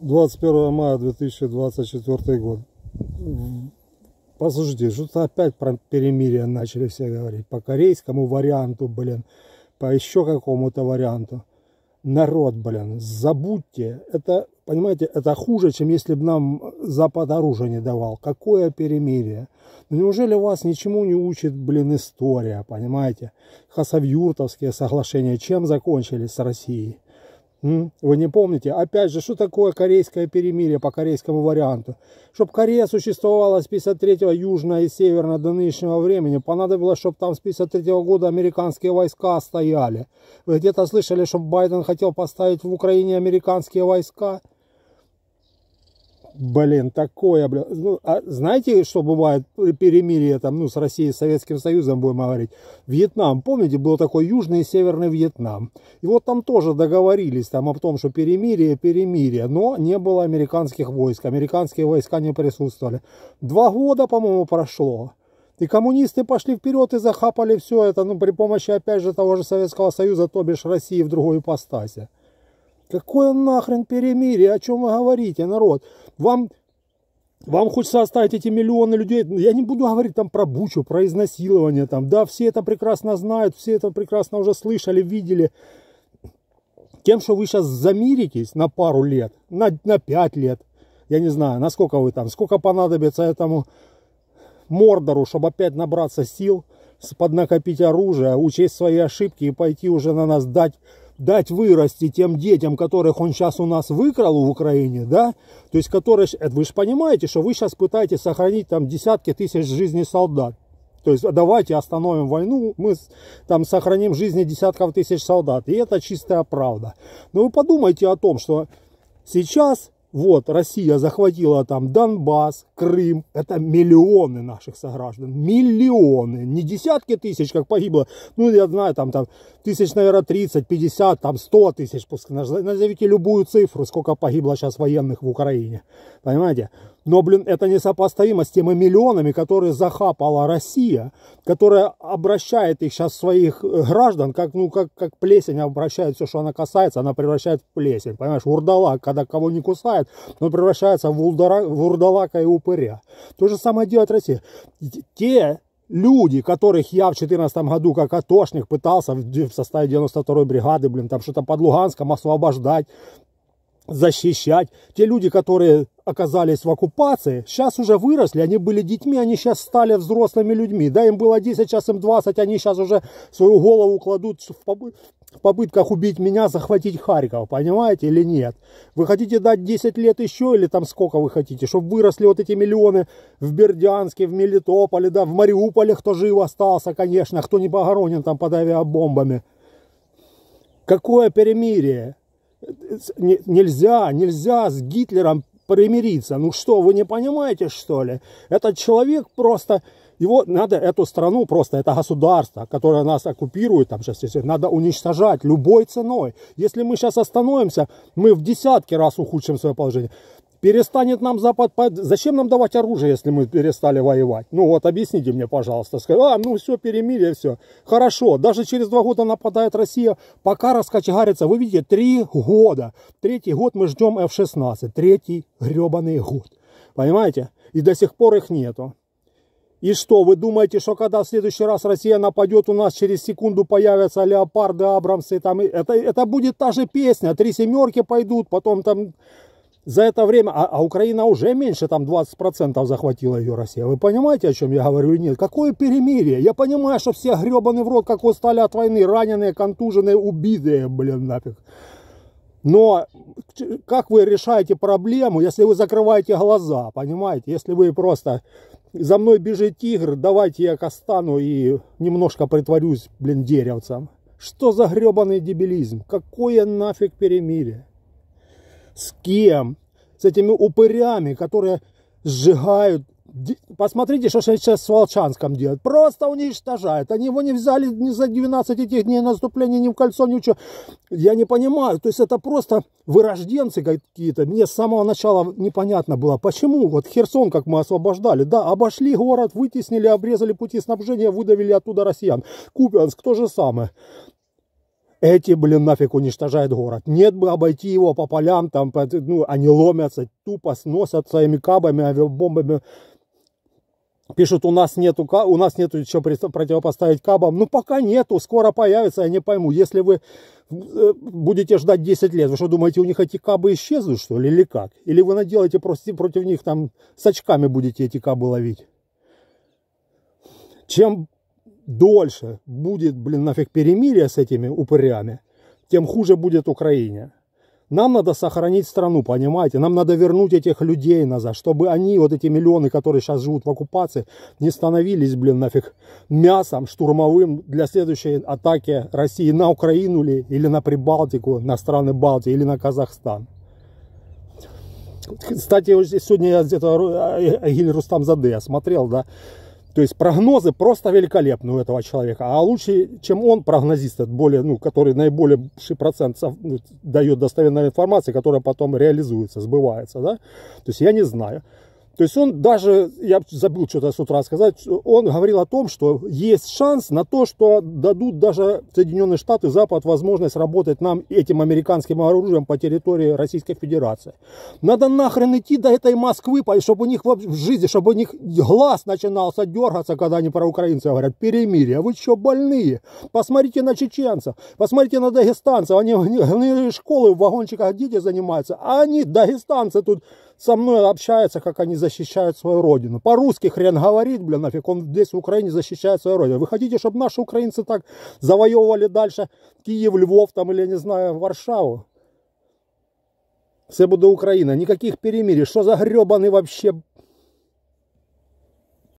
21 мая 2024 год. Послушайте, что-то опять про перемирие начали все говорить. По корейскому варианту, блин, по еще какому-то варианту. Народ, блин, забудьте. Это, понимаете, это хуже, чем если бы нам Запад оружие не давал. Какое перемирие? Ну, неужели вас ничему не учит, блин, история, понимаете? Хасавюртовские соглашения чем закончились с Россией? Вы не помните? Опять же, что такое корейское перемирие по корейскому варианту? Чтобы Корея существовала с 53-го южного и северного до нынешнего времени, понадобилось, чтобы там с 53-го года американские войска стояли. Вы где-то слышали, что Байден хотел поставить в Украине американские войска? Блин, такое, блин. Ну, а знаете, что бывает перемирие там, ну, с Россией, с Советским Союзом, будем говорить? Вьетнам, помните, был такой Южный и Северный Вьетнам. И вот там тоже договорились там о том, что перемирие, перемирие, но не было американских войск. Американские войска не присутствовали. Два года, по-моему, прошло. И коммунисты пошли вперед и захапали все это, ну, при помощи, опять же, того же Советского Союза, то бишь России в другой ипостасе. Какое нахрен перемирие? О чем вы говорите, народ? Вам вам хочется оставить эти миллионы людей, ну, я не буду говорить там про бучу, про изнасилование там, да, все это прекрасно знают, все это прекрасно уже слышали, видели. Тем, что вы сейчас замиритесь на пару лет, на, на пять лет, я не знаю, насколько вы там, сколько понадобится этому Мордору, чтобы опять набраться сил, поднакопить оружие, учесть свои ошибки и пойти уже на нас дать дать вырасти тем детям, которых он сейчас у нас выкрал в Украине, да, то есть которые, это вы же понимаете, что вы сейчас пытаетесь сохранить там десятки тысяч жизней солдат. То есть давайте остановим войну, мы там сохраним жизни десятков тысяч солдат. И это чистая правда. Но вы подумайте о том, что сейчас вот Россия захватила там Донбасс, Крым, это миллионы наших сограждан, миллионы, не десятки тысяч, как погибло, ну я знаю, там, там тысяч, наверное, 30, 50, там 100 тысяч, пускай назовите любую цифру, сколько погибло сейчас военных в Украине, понимаете, но, блин, это несопоставимо с теми миллионами, которые захапала Россия, которая обращает их сейчас своих э, граждан, как, ну, как, как плесень обращает все, что она касается, она превращает в плесень. Понимаешь, урдалак, когда кого не кусает, он превращается в, урдара, в урдалака и упыря. То же самое делает Россия. Те люди, которых я в 2014 году как атошник пытался в составе 92-й бригады, блин, там что-то под Луганском освобождать, защищать. Те люди, которые оказались в оккупации, сейчас уже выросли, они были детьми, они сейчас стали взрослыми людьми. Да, им было 10, сейчас им 20, они сейчас уже свою голову кладут в, побы в попытках убить меня, захватить Харьков, понимаете, или нет? Вы хотите дать 10 лет еще, или там сколько вы хотите, чтобы выросли вот эти миллионы в Бердянске, в Мелитополе, да, в Мариуполе, кто жив остался, конечно, кто не погоронен там под авиабомбами. Какое перемирие? Э, э, нельзя, нельзя с Гитлером примириться. Ну что, вы не понимаете, что ли? Этот человек просто... Его надо, эту страну просто, это государство, которое нас оккупирует, там сейчас, надо уничтожать любой ценой. Если мы сейчас остановимся, мы в десятки раз ухудшим свое положение перестанет нам Запад... Зачем нам давать оружие, если мы перестали воевать? Ну вот, объясните мне, пожалуйста. Скажи, а, ну все, перемирие, все. Хорошо, даже через два года нападает Россия, пока раскочегарится. Вы видите, три года. Третий год мы ждем F-16. Третий гребаный год. Понимаете? И до сих пор их нету. И что, вы думаете, что когда в следующий раз Россия нападет, у нас через секунду появятся леопарды, абрамсы, там, это, это будет та же песня, три семерки пойдут, потом там за это время, а, а Украина уже меньше, там 20% захватила ее Россия. Вы понимаете, о чем я говорю нет? Какое перемирие? Я понимаю, что все гребаны в рот, как устали от войны, раненые, контуженные, убитые, блин, нафиг. Но как вы решаете проблему, если вы закрываете глаза, понимаете? Если вы просто за мной бежит тигр, давайте я костану и немножко притворюсь, блин, деревцам. Что за гребаный дебилизм? Какое нафиг перемирие? с кем, с этими упырями, которые сжигают. Посмотрите, что сейчас с Волчанском делают. Просто уничтожают. Они его не взяли ни за 12 этих дней наступления, ни в кольцо, ничего. Я не понимаю. То есть это просто вырожденцы какие-то. Мне с самого начала непонятно было, почему вот Херсон, как мы освобождали. Да, обошли город, вытеснили, обрезали пути снабжения, выдавили оттуда россиян. Купянск то же самое эти, блин, нафиг уничтожают город. Нет бы обойти его по полям, там, ну, они ломятся, тупо сносят своими кабами, авиабомбами. Пишут, у нас нету, у нас нету еще противопоставить кабам. Ну, пока нету, скоро появится, я не пойму. Если вы э, будете ждать 10 лет, вы что думаете, у них эти кабы исчезнут, что ли, или как? Или вы наделаете просто против них, там, с очками будете эти кабы ловить? Чем дольше будет, блин, нафиг перемирие с этими упырями, тем хуже будет Украине. Нам надо сохранить страну, понимаете? Нам надо вернуть этих людей назад, чтобы они, вот эти миллионы, которые сейчас живут в оккупации, не становились, блин, нафиг мясом штурмовым для следующей атаки России на Украину ли, или на Прибалтику, на страны Балтии, или на Казахстан. Кстати, сегодня я где-то э, Гиль Рустам Заде смотрел, да, то есть прогнозы просто великолепны у этого человека. А лучше, чем он, прогнозист, более, ну, который наиболее процент ну, дает достоверной информации, которая потом реализуется, сбывается. Да? То есть я не знаю. То есть он даже, я забыл что-то с утра сказать, он говорил о том, что есть шанс на то, что дадут даже Соединенные Штаты, Запад возможность работать нам этим американским оружием по территории Российской Федерации. Надо нахрен идти до этой Москвы, чтобы у них в жизни, чтобы у них глаз начинался дергаться, когда они про украинцев говорят, перемирие, а вы что, больные? Посмотрите на чеченцев, посмотрите на дагестанцев, они, они, школы в вагончиках дети занимаются, а они, дагестанцы, тут со мной общаются, как они за защищают свою родину. По-русски хрен говорит, блин, нафиг, он здесь в Украине защищает свою родину. Вы хотите, чтобы наши украинцы так завоевывали дальше Киев, Львов там или, я не знаю, Варшаву? Все будет Украина, никаких перемирий, что за гребаный вообще